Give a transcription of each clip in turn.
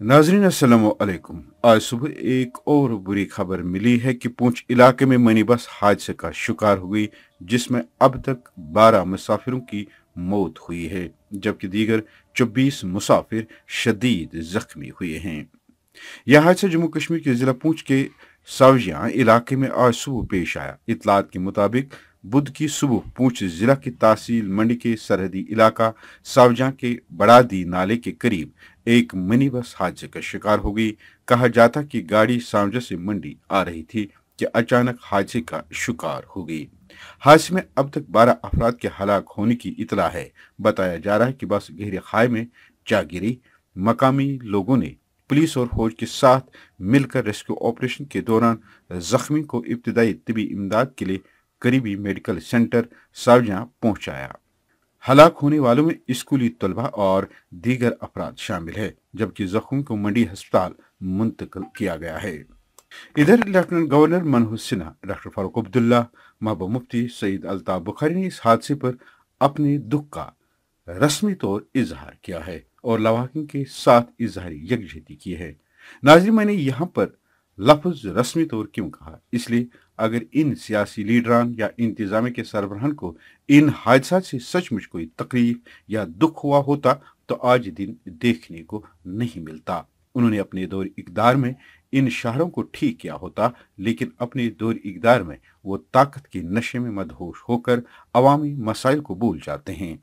नाजरीन असलकुम आज सुबह एक और बुरी खबर मिली है कि पूंछ इलाके में मनी बस हादसे का शिकार हो गई जिसमें अब तक 12 मुसाफिरों की मौत हुई है जबकि दीगर 24 मुसाफिर शदीद जख्मी हुए हैं यह हादसा जम्मू कश्मीर के ज़िला पूंछ के सब्जियां इलाके में आज सुबह पेश आया इतलात के मुताबिक बुध की सुबह पूछ जिला की तहसील मंडी के सरहदी इलाका सावजा के बड़ादी नाले के करीब एक मिनी बस हादसे का शिकार हो गई कहा जाता कि गाड़ी सावजा से मंडी आ रही थी कि अचानक हादसे का शिकार हो गई हादसे में अब तक 12 अफराद के हलाक होने की इतला है बताया जा रहा है कि बस गहरे खाए में जा गिरी मकामी लोगों ने पुलिस और फौज के साथ मिलकर रेस्क्यू ऑपरेशन के दौरान जख्मी को इब्तदाई तबी इमदाद के लिए करीबी मेडिकल सेंटर सावजा पहुंचाया हलाक होने वालों में स्कूली तलबा और दीगर अफराद शामिल है जबकि जख्मी को मंडी अस्पताल मुंतकल किया गया है इधर lieutenant governor Manoj Sinha doctor Farooq Abdullah Mehboob Mufti Saeed Altaf Bukhari ने इस हादसे पर अपने दुख का रस्मी तौर इजहार किया है और लवाकिन के साथ इजहार यकजहती की है नाजी मैंने यहाँ पर लफ्ज रस्मी तौर क्यों कहा इसलिए अगर इन सियासी लीडरान या इंतजाम के सरबराहान को इन हादसा से सचमुच कोई तकलीफ या दुख हुआ होता तो आज दिन देखने को नहीं मिलता उन्होंने अपने दौर इकदार में इन शहरों को ठीक किया होता लेकिन अपने दौर इकदार में वो ताकत के नशे में मदहोश होकर अवामी मसाइल को भूल जाते हैं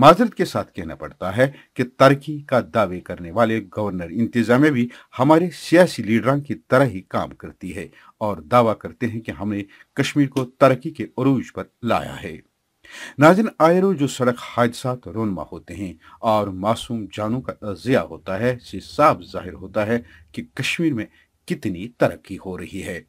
माजरत के साथ कहना पड़ता है कि तरक्की का दावे करने वाले गवर्नर इंतजामिया भी हमारे सियासी लीडरों की तरह ही काम करती है और दावा करते हैं कि हमने कश्मीर को तरक्की के अरूज पर लाया है नाजिन आयरों जो सड़क हादसा तो रोनमा होते हैं और मासूम जानों का ज़िया होता है से साफ जाहिर होता है कि कश्मीर में कितनी तरक्की हो रही है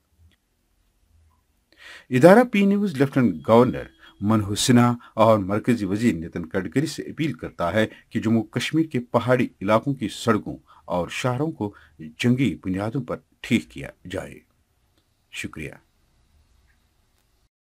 इधारा पी न्यूज़ लेफ्टिनेंट गवर्नर मन हुसना और मरकजी वजीर नितिन गडकरी से अपील करता है कि जम्मू कश्मीर के पहाड़ी इलाकों की सड़कों और शहरों को जंगी बुनियादों पर ठीक किया जाए शुक्रिया